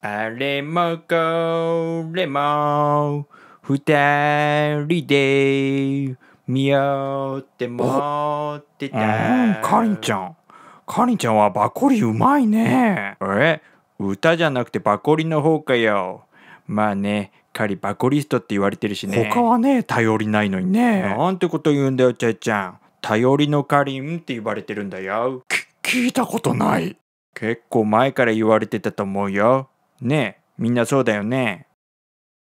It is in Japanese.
あれもこれも二人で見ようって思ってたうんかりんちゃんかりんちゃんはバコリうまいねえ歌じゃなくてバコリの方かよまあねかりバコリストって言われてるしね他はね頼りないのにねなんてこと言うんだよちゃいちゃん頼りのかりんって言われてるんだよ聞いたことない結構前から言われてたと思うよねえ、みんなそうだよね。